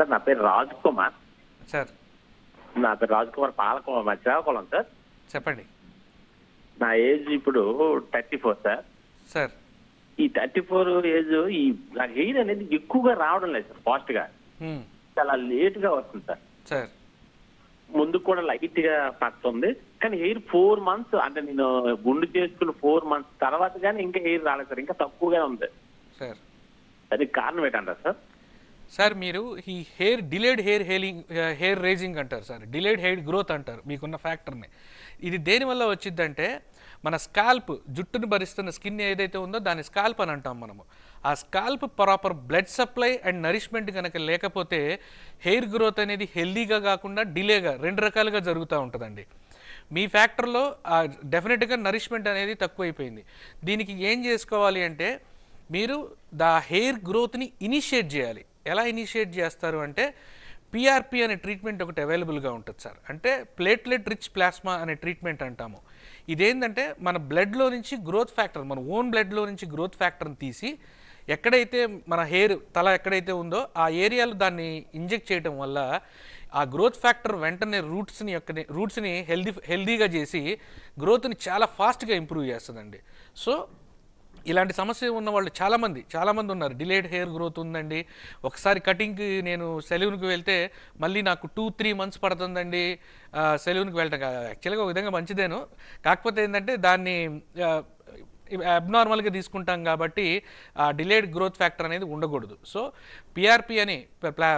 sir నా పేరు Raj Kumar sir నా పేరు రాజ్ కుమార్ పాలకుమార్ శ్రీకాకుళం సార్ చెప్పండి నా ఏజ్ ఇప్పుడు థర్టీ ఫోర్ సార్ సార్ ఈ థర్టీ ఫోర్ ఏజ్ ఈ నాకు హెయిర్ అనేది ఎక్కువగా రావడం లేదు సార్ ఫాస్ట్ గా చాలా లేట్ గా వస్తుంది సార్ సార్ ముందు కూడా లైట్ గా పడుతుంది కానీ హెయిర్ ఫోర్ మంత్స్ అంటే నేను గుండు చేసుకున్న ఫోర్ మంత్స్ తర్వాత కానీ ఇంకా హెయిర్ రాలేదు సార్ ఇంకా తక్కువగా ఉంది సార్ అది కారణం ఏంటంటారు సార్ సార్ మీరు ఈ hair delayed hair hailing hair raising అంటారు సార్ డిలేడ్ హెయిర్ గ్రోత్ అంటారు మీకున్న ఫ్యాక్టర్ని ఇది దేనివల్ల వచ్చిందంటే మన స్కాల్ప్ జుట్టును భరిస్తున్న స్కిన్ ఏదైతే ఉందో దాని స్కాల్ప్ అని అంటాం మనము ఆ scalp proper blood supply and nourishment కనుక లేకపోతే హెయిర్ గ్రోత్ అనేది హెల్దీగా కాకుండా డిలేగా రెండు రకాలుగా జరుగుతూ ఉంటుందండి మీ ఫ్యాక్టర్లో డెఫినెట్గా నరిష్మెంట్ అనేది తక్కువైపోయింది దీనికి ఏం చేసుకోవాలి అంటే మీరు ద హెయిర్ గ్రోత్ని ఇనిషియేట్ చేయాలి ఎలా ఇనిషియేట్ చేస్తారు అంటే పిఆర్పి అనే ట్రీట్మెంట్ ఒకటి అవైలబుల్గా ఉంటుంది సార్ అంటే ప్లేట్లెట్ రిచ్ ప్లాస్మా అనే ట్రీట్మెంట్ అంటాము ఇదేంటంటే మన బ్లడ్లో నుంచి గ్రోత్ ఫ్యాక్టర్ మన ఓన్ బ్లడ్లో నుంచి గ్రోత్ ఫ్యాక్టర్ని తీసి ఎక్కడైతే మన హెయిర్ తల ఎక్కడైతే ఉందో ఆ ఏరియాలో దాన్ని ఇంజెక్ట్ చేయడం వల్ల ఆ గ్రోత్ ఫ్యాక్టర్ వెంటనే రూట్స్ని యొక్క రూట్స్ని హెల్దీ హెల్దీగా చేసి గ్రోత్ని చాలా ఫాస్ట్గా ఇంప్రూవ్ చేస్తుందండి సో ఇలాంటి సమస్య ఉన్న వాళ్ళు చాలామంది చాలామంది ఉన్నారు డిలేడ్ హెయిర్ గ్రోత్ ఉందండి ఒకసారి కటింగ్కి నేను సెలూన్కి వెళ్తే మళ్ళీ నాకు టూ త్రీ మంత్స్ పడుతుందండి సెలూన్కి వెళ్ళటం యాక్చువల్గా ఒక విధంగా మంచిదేను కాకపోతే ఏంటంటే దాన్ని అబ్నార్మల్గా తీసుకుంటాం కాబట్టి ఆ డిలేడ్ గ్రోత్ ఫ్యాక్టర్ అనేది ఉండకూడదు సో పిఆర్పి అని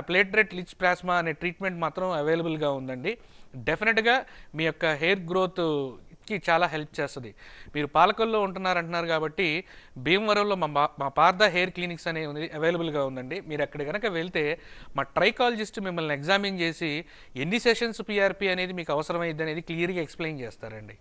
ప్లేట్రెట్ లిచ్ ప్లాస్మా అనే ట్రీట్మెంట్ మాత్రం అవైలబుల్గా ఉందండి డెఫినెట్గా మీ యొక్క హెయిర్ గ్రోత్ కి చాలా హెల్ప్ చేస్తుంది మీరు పాలకొల్లో ఉంటున్నారంటున్నారు కాబట్టి భీమవరంలో మా మా పార్ద హెయిర్ క్లినిక్స్ అనే ఉంది అవైలబుల్గా ఉందండి మీరు అక్కడ కనుక వెళ్తే మా ట్రైకాలజిస్ట్ మిమ్మల్ని ఎగ్జామిన్ చేసి ఎన్ని సెషన్స్ పిఆర్పి అనేది మీకు అవసరమైంది అనేది క్లియర్గా ఎక్స్ప్లెయిన్ చేస్తారండి